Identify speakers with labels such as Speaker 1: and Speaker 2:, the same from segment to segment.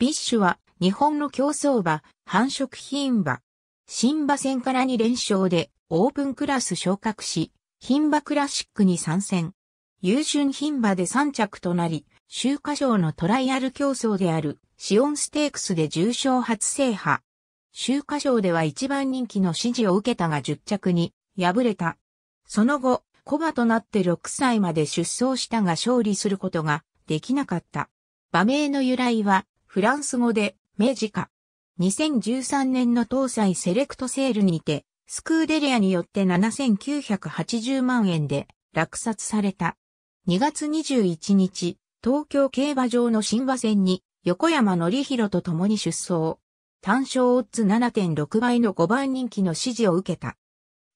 Speaker 1: ビッシュは日本の競走馬、繁殖品馬。新馬戦から2連勝でオープンクラス昇格し、品馬クラシックに参戦。優秀品馬で3着となり、秋華賞のトライアル競争であるシオンステークスで重賞初制覇。秋華賞では一番人気の支持を受けたが10着に敗れた。その後、コバとなって6歳まで出走したが勝利することができなかった。馬名の由来はフランス語で、メジカ。2013年の東西セレクトセールにて、スクーデリアによって7980万円で落札された。2月21日、東京競馬場の新馬戦に横山則弘と共に出走。単勝オッズ7.6倍の5番人気の支持を受けた。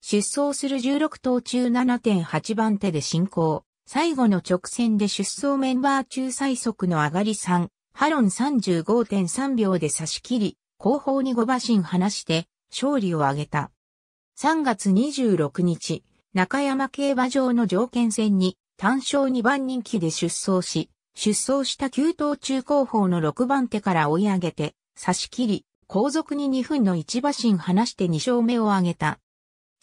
Speaker 1: 出走する16頭中7.8番手で進行。最後の直線で出走メンバー中最速の上がり3、ハロン35.3秒で差し切り、後方に5馬身離して勝利を挙げた。3月26日、中山競馬場の条件戦に単勝2番人気で出走し、出走した9頭中後方の6番手から追い上げて、差し切り、後続に2分の1馬身離して2勝目を挙げた。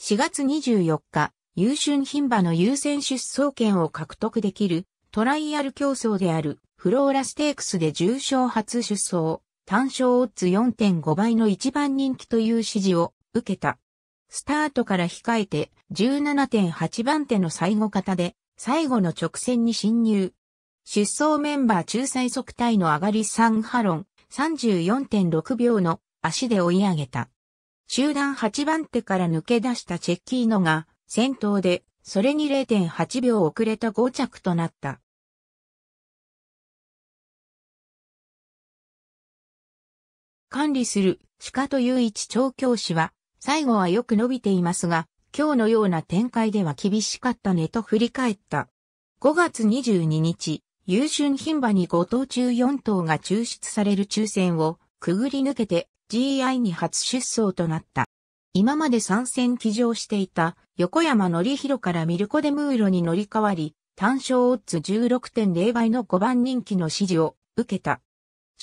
Speaker 1: 4月24日、優春牝馬の優先出走権を獲得できるトライアル競争であるフローラステークスで重賞初出走、単勝オッズ4.5倍の一番人気という指示を受けた。スタートから控えて17.8番手の最後方で最後の直線に侵入。出走メンバー仲裁速帯の上がりサンハロン34.6秒の足で追い上げた。集団8番手から抜け出したチェッキーノが先頭でそれに0.8秒遅れた5着となった。管理する鹿という一調教師は、最後はよく伸びていますが、今日のような展開では厳しかったねと振り返った。5月22日、優春品馬に5頭中4頭が抽出される抽選をくぐり抜けて GI に初出走となった。今まで参戦騎乗していた横山ひろからミルコ・デ・ムーロに乗り換わり、単勝オッズ16.0倍の5番人気の支持を受けた。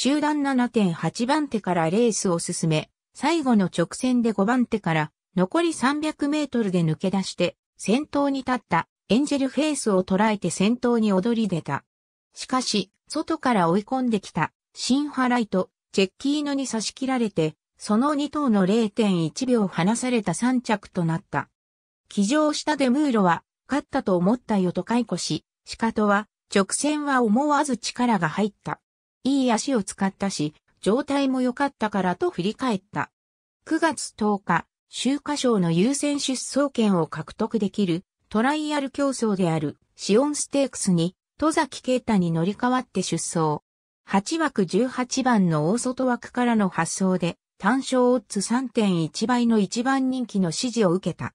Speaker 1: 中段7.8番手からレースを進め、最後の直線で5番手から残り300メートルで抜け出して、先頭に立ったエンジェルフェイスを捉えて先頭に躍り出た。しかし、外から追い込んできたシンハライト、チェッキーノに差し切られて、その2頭の0.1秒離された3着となった。騎乗したデムーロは、勝ったと思ったよと解雇し、シカトは、直線は思わず力が入った。いい足を使ったし、状態も良かったからと振り返った。9月10日、秋華賞の優先出走権を獲得できるトライアル競争であるシオンステークスに戸崎啓太に乗り換わって出走。8枠18番の大外枠からの発送で単勝オッズ3.1倍の一番人気の支持を受けた。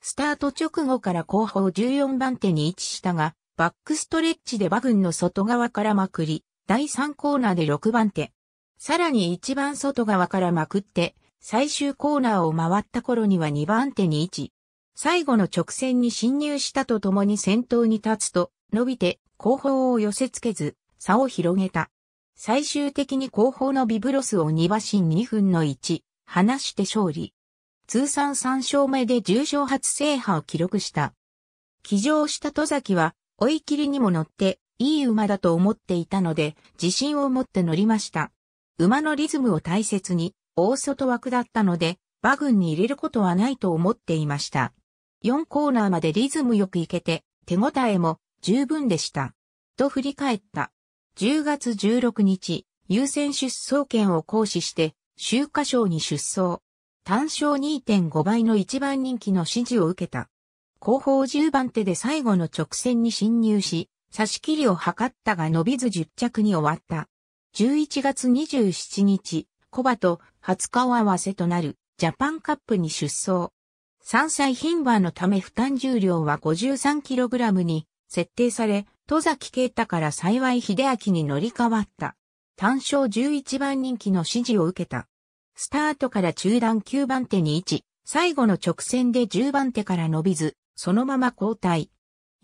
Speaker 1: スタート直後から後方14番手に位置したが、バックストレッチで馬群の外側からまくり、第3コーナーで6番手。さらに一番外側からまくって、最終コーナーを回った頃には2番手に位置。最後の直線に侵入したとともに先頭に立つと、伸びて後方を寄せつけず、差を広げた。最終的に後方のビブロスを2馬身2分の1、離して勝利。通算3勝目で重賞初制覇を記録した。騎乗した戸崎は、追い切りにも乗って、いい馬だと思っていたので、自信を持って乗りました。馬のリズムを大切に、大外枠だったので、馬群に入れることはないと思っていました。4コーナーまでリズムよく行けて、手応えも十分でした。と振り返った。10月16日、優先出走権を行使して、秋華賞に出走。単勝2.5倍の一番人気の指示を受けた。後方10番手で最後の直線に侵入し、差し切りを図ったが伸びず10着に終わった。11月27日、コバと初顔合わせとなるジャパンカップに出走。3歳牝馬のため負担重量は 53kg に設定され、戸崎啓太から幸い秀明に乗り換わった。単勝11番人気の指示を受けた。スタートから中段9番手に位置、最後の直線で10番手から伸びず、そのまま交代、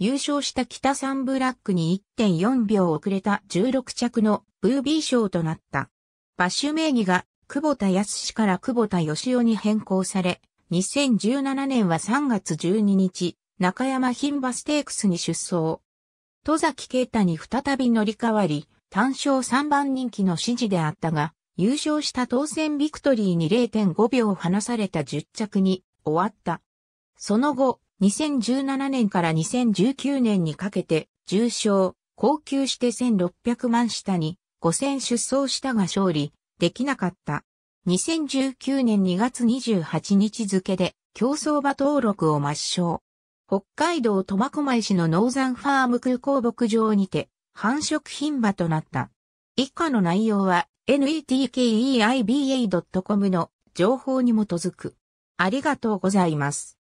Speaker 1: 優勝した北サンブラックに1.4秒遅れた16着のブービー賞となった。バッシュ名義が久保田康から久保田義雄に変更され、2017年は3月12日、中山牝馬ステークスに出走。戸崎啓太に再び乗り換わり、単勝3番人気の指示であったが、優勝した当選ビクトリーに0.5秒離された10着に終わった。その後、2017年から2019年にかけて、重賞、高級して1600万下に5 0出走したが勝利、できなかった。2019年2月28日付で競争馬登録を抹消。北海道苫小牧市のノーザンファーム空港牧場にて繁殖品馬となった。以下の内容は netkeiba.com の情報に基づく。ありがとうございます。